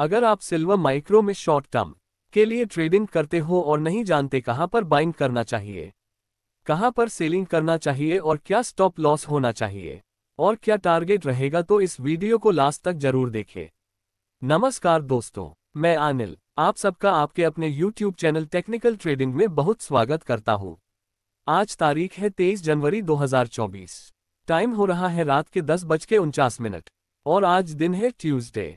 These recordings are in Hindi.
अगर आप सिल्वर माइक्रो में शॉर्ट टर्म के लिए ट्रेडिंग करते हो और नहीं जानते कहां पर बाइंग करना चाहिए कहां पर सेलिंग करना चाहिए और क्या स्टॉप लॉस होना चाहिए और क्या टारगेट रहेगा तो इस वीडियो को लास्ट तक जरूर देखें नमस्कार दोस्तों मैं आनिल आप सबका आपके अपने YouTube चैनल टेक्निकल ट्रेडिंग में बहुत स्वागत करता हूँ आज तारीख है 23 जनवरी 2024 टाइम हो रहा है रात के दस बज के उनचास मिनट और आज दिन है ट्यूसडे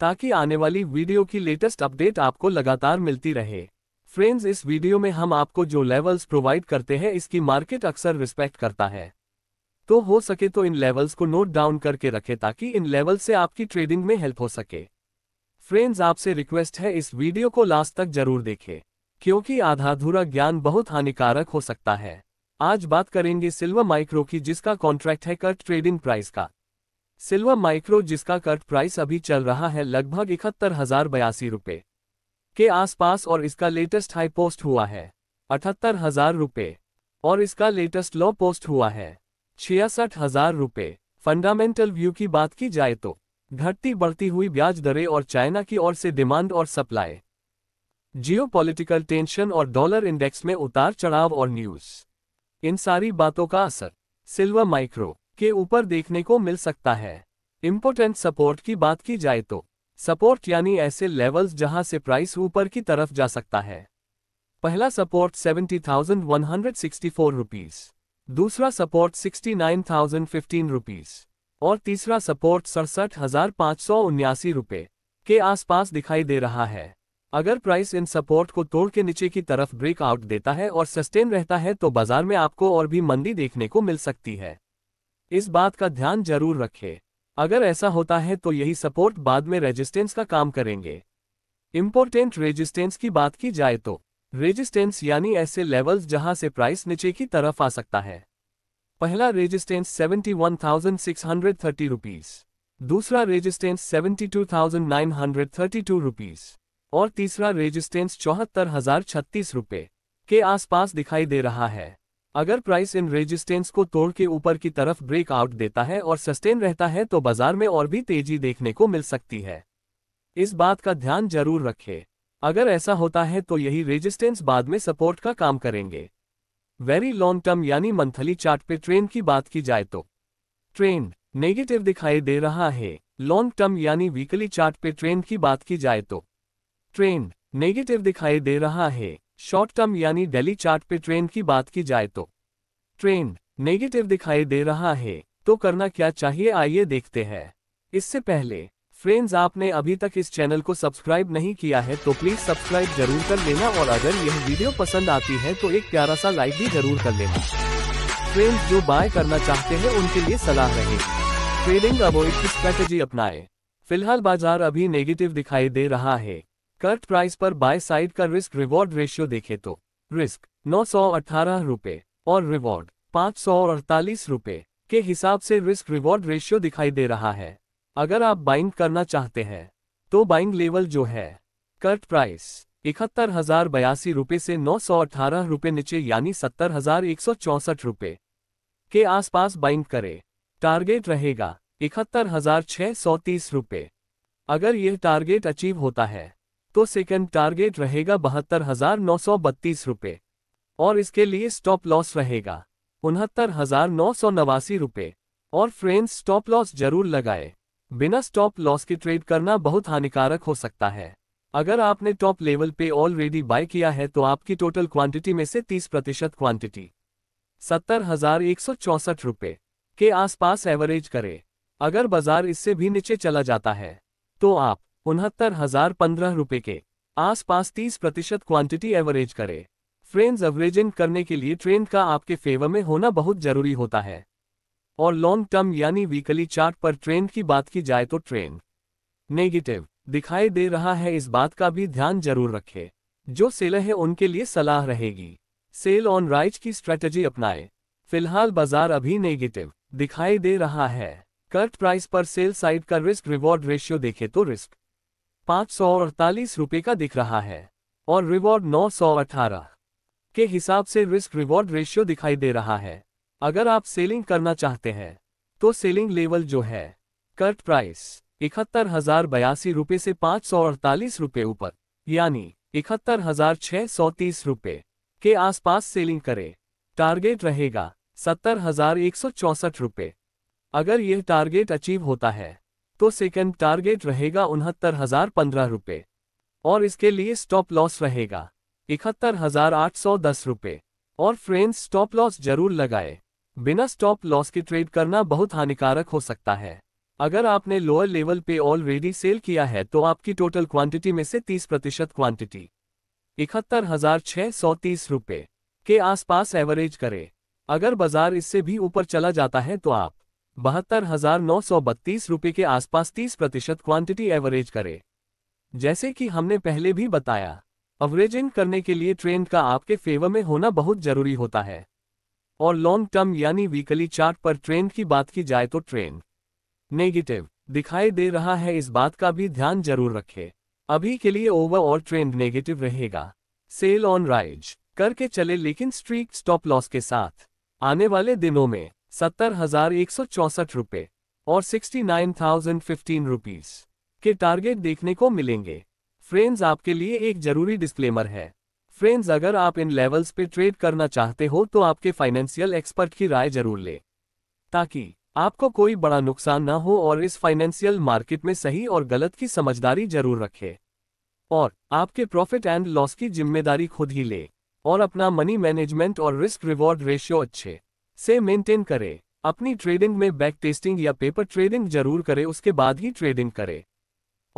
ताकि आने वाली वीडियो की लेटेस्ट अपडेट आपको लगातार मिलती रहे फ्रेंड्स इस वीडियो में हम आपको जो लेवल्स प्रोवाइड करते हैं इसकी मार्केट अक्सर रिस्पेक्ट करता है तो हो सके तो इन लेवल्स को नोट डाउन करके रखें ताकि इन लेवल से आपकी ट्रेडिंग में हेल्प हो सके फ्रेंड्स आपसे रिक्वेस्ट है इस वीडियो को लास्ट तक जरूर देखें क्योंकि आधा अधूरा ज्ञान बहुत हानिकारक हो सकता है आज बात करेंगे सिल्वर माइक्रो की जिसका कॉन्ट्रैक्ट है कट ट्रेडिंग प्राइस का सिल्वा माइक्रो जिसका कर्ट प्राइस अभी चल रहा है लगभग इकहत्तर हजार बयासी रुपये के आसपास और इसका लेटेस्ट हाई पोस्ट हुआ है अठहत्तर हजार रुपये और इसका लेटेस्ट लो पोस्ट हुआ है छियासठ हजार रुपये फंडामेंटल व्यू की बात की जाए तो घटती बढ़ती हुई ब्याज दरें और चाइना की ओर से डिमांड और सप्लाई जियोपॉलिटिकल टेंशन और डॉलर इंडेक्स में उतार चढ़ाव और न्यूज इन सारी बातों का असर सिल्वर माइक्रो के ऊपर देखने को मिल सकता है इम्पोर्टेंट सपोर्ट की बात की जाए तो सपोर्ट यानी ऐसे लेवल्स जहां से प्राइस ऊपर की तरफ जा सकता है पहला support seventy thousand one hundred sixty four rupees दूसरा support sixty nine thousand fifteen rupees और तीसरा सपोर्ट सड़सठ हजार सौ उन्यासी के आसपास दिखाई दे रहा है अगर प्राइस इन सपोर्ट को तोड़ के नीचे की तरफ ब्रेकआउट देता है और सस्टेन रहता है तो बाजार में आपको और भी मंदी देखने को मिल सकती है इस बात का ध्यान जरूर रखें अगर ऐसा होता है तो यही सपोर्ट बाद में रेजिस्टेंस का काम करेंगे इम्पोर्टेंट रेजिस्टेंस की बात की जाए तो रेजिस्टेंस यानी ऐसे लेवल्स जहां से प्राइस नीचे की तरफ आ सकता है पहला resistance seventy one thousand six hundred thirty rupees दूसरा resistance seventy two thousand nine hundred thirty two rupees और तीसरा रेजिस्टेंस चौहत्तर हजार छत्तीस रुपये के आसपास दिखाई दे रहा है अगर प्राइस इन रेजिस्टेंस को तोड़ के ऊपर की तरफ ब्रेक आउट देता है और सस्टेन रहता है तो बाजार में और भी तेजी देखने को मिल सकती है इस बात का ध्यान जरूर रखें अगर ऐसा होता है तो यही रेजिस्टेंस बाद में सपोर्ट का काम करेंगे वेरी लॉन्ग टर्म यानी मंथली चार्ट पे ट्रेंड की बात की जाए तो ट्रेंड नेगेटिव दिखाई दे रहा है लॉन्ग टर्म यानी वीकली चार्ट पे ट्रेंड की बात की जाए तो ट्रेंड नेगेटिव दिखाई दे रहा है शॉर्ट टर्म यानी डेली चार्ट पे ट्रेंड की बात की जाए तो ट्रेंड नेगेटिव दिखाई दे रहा है तो करना क्या चाहिए आइए देखते हैं इससे पहले फ्रेंड्स आपने अभी तक इस चैनल को सब्सक्राइब नहीं किया है तो प्लीज सब्सक्राइब जरूर कर लेना और अगर यह वीडियो पसंद आती है तो एक प्यारा सा लाइक भी जरूर कर लेना फ्रेंड्स जो बाय करना चाहते हैं उनके लिए सलाह रहे ट्रेडिंग अवॉइड की स्ट्रेटेजी अपनाएं। फिलहाल बाजार अभी नेगेटिव दिखाई दे रहा है कर्ट प्राइस पर बाय साइड का रिस्क रिवॉर्ड रेशियो देखे तो रिस्क नौ सौ अठारह रुपये और रिवॉर्ड पाँच सौ अड़तालीस रुपये के हिसाब से रिस्क रिवॉर्ड रेशियो दिखाई दे रहा है अगर आप बाइंग करना चाहते हैं तो बाइंग लेवल जो है कर्ट प्राइस इकहत्तर हजार बयासी रुपये से नौ सौ अठारह रुपये नीचे यानी सत्तर हजार एक सौ चौंसठ रुपये के आसपास बाइंग करें टारगेट रहेगा इकहत्तर हजार छः सौ तीस रुपये अगर यह टारगेट अचीव होता है तो सेकंड टारगेट रहेगा बहत्तर हजार नौ सौ बत्तीस रुपये और इसके लिए स्टॉप लॉस रहेगा उनहत्तर हजार नौ सौ नवासी रुपये और फ्रेंड्स स्टॉप लॉस जरूर लगाए बिना स्टॉप लॉस के ट्रेड करना बहुत हानिकारक हो सकता है अगर आपने टॉप लेवल पे ऑलरेडी बाय किया है तो आपकी टोटल क्वांटिटी में से 30 प्रतिशत क्वांटिटी सत्तर हजार एक सौ चौसठ रुपये के आसपास एवरेज करें अगर बाजार इससे भी नीचे चला जाता है तो आप उनहत्तर हजार पंद्रह रुपये के आसपास 30 प्रतिशत क्वांटिटी एवरेज करें फ्रेंड्स एवरेजिंग करने के लिए ट्रेंड का आपके फेवर में होना बहुत जरूरी होता है और लॉन्ग टर्म यानी वीकली चार्ट पर ट्रेंड की बात की जाए तो ट्रेंड नेगेटिव दिखाई दे रहा है इस बात का भी ध्यान जरूर रखें जो सेलर है उनके लिए सलाह रहेगी सेल ऑन राइज की स्ट्रेटजी अपनाएं फिलहाल बाजार अभी नेगेटिव दिखाई दे रहा है कर्ट प्राइस पर सेल साइड का रिस्क रिवॉर्ड रेशियो देखे तो रिस्क पाँच सौ अड़तालीस रुपये का दिख रहा है और रिवॉर्ड नौ सौ अठारह के हिसाब से रिस्क रिवॉर्ड रेशियो दिखाई दे रहा है अगर आप सेलिंग करना चाहते हैं तो सेलिंग लेवल जो है कट प्राइस इकहत्तर हजार बयासी रुपये से पाँच सौ अड़तालीस रुपये ऊपर यानी इकहत्तर हजार छः सौ तीस रुपये के आसपास सेलिंग करें टारगेट रहेगा सत्तर हजार एक सौ चौंसठ रुपये अगर यह टारगेट अचीव होता है तो सेकंड टारगेट रहेगा उनहत्तर हजार पंद्रह रुपये और इसके लिए स्टॉप लॉस रहेगा इकहत्तर हजार आठ सौ दस रुपये और फ्रेंड्स स्टॉप लॉस जरूर लगाए बिना स्टॉप लॉस के ट्रेड करना बहुत हानिकारक हो सकता है अगर आपने लोअर लेवल पे ऑलरेडी सेल किया है तो आपकी टोटल क्वांटिटी में से 30 प्रतिशत क्वांटिटी इकहत्तर हजार छह सौ तीस रुपये के आसपास एवरेज करें अगर बाजार इससे भी ऊपर चला जाता है तो आप बहत्तर हजार नौ सौ बत्तीस रुपये के आसपास 30 प्रतिशत क्वांटिटी एवरेज करें जैसे कि हमने पहले भी बताया एवरेजिंग करने के लिए ट्रेंड का आपके फेवर में होना बहुत जरूरी होता है और लॉन्ग टर्म यानी वीकली चार्ट पर ट्रेंड की बात की जाए तो ट्रेंड नेगेटिव दिखाई दे रहा है इस बात का भी ध्यान जरूर रखें अभी के लिए ओवरऑल ट्रेंड नेगेटिव रहेगा सेल ऑन राइज करके चले लेकिन स्ट्रीक स्टॉप लॉस के साथ आने वाले दिनों में सत्तर हजार एक सौ चौसठ रुपये और sixty nine thousand fifteen rupees के टारगेट देखने को मिलेंगे फ्रेंड्स आपके लिए एक जरूरी डिस्क्लेमर है फ्रेंड्स अगर आप इन लेवल्स पे ट्रेड करना चाहते हो तो आपके फाइनेंशियल एक्सपर्ट की राय जरूर लें ताकि आपको कोई बड़ा नुकसान ना हो और इस फाइनेंशियल मार्केट में सही और गलत की समझदारी जरूर रखे और आपके प्रॉफिट एंड लॉस की जिम्मेदारी खुद ही ले और अपना मनी मैनेजमेंट और रिस्क रिवॉर्ड रेशियो अच्छे से मेंटेन करें अपनी ट्रेडिंग में बैक टेस्टिंग या पेपर ट्रेडिंग जरूर करें उसके बाद ही ट्रेडिंग करें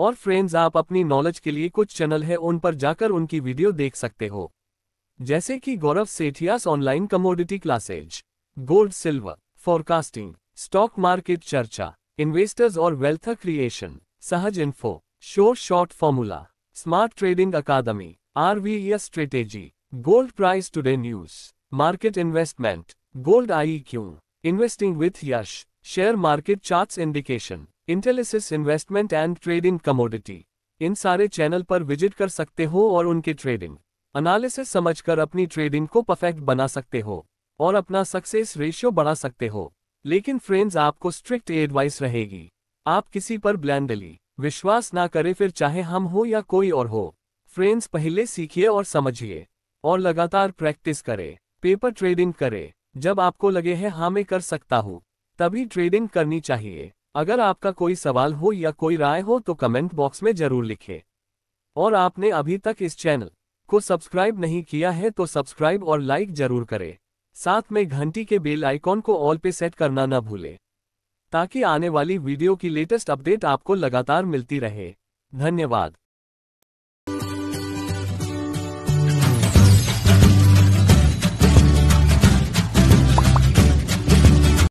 और फ्रेंड्स आप अपनी नॉलेज के लिए कुछ चैनल है उन पर जाकर उनकी वीडियो देख सकते हो जैसे कि Gaurav Sethia's online commodity classes gold silver forecasting stock market चर्चा इन्वेस्टर्स और वेल्थ क्रिएशन सहज इन्फो शोर short formula smart trading academy R V strategy gold price today news market investment gold I क्यों investing with Yash share market chart indication इंटेलिसिस इन्वेस्टमेंट एंड ट्रेडिंग कमोडिटी इन सारे चैनल पर विजिट कर सकते हो और उनके ट्रेडिंग समझ समझकर अपनी ट्रेडिंग को परफेक्ट बना सकते हो और अपना सक्सेस रेशियो बढ़ा सकते हो लेकिन फ्रेंड्स आपको स्ट्रिक्ट एडवाइस रहेगी आप किसी पर ब्लैंडली विश्वास ना करें फिर चाहे हम हो या कोई और हो फ्रेंड्स पहले सीखिए और समझिए और लगातार प्रैक्टिस करें पेपर ट्रेडिंग करें जब आपको लगे है हाँ मैं कर सकता हूँ तभी ट्रेडिंग करनी चाहिए अगर आपका कोई सवाल हो या कोई राय हो तो कमेंट बॉक्स में जरूर लिखें और आपने अभी तक इस चैनल को सब्सक्राइब नहीं किया है तो सब्सक्राइब और लाइक जरूर करें साथ में घंटी के बेल आइकॉन को ऑल पे सेट करना न भूलें ताकि आने वाली वीडियो की लेटेस्ट अपडेट आपको लगातार मिलती रहे धन्यवाद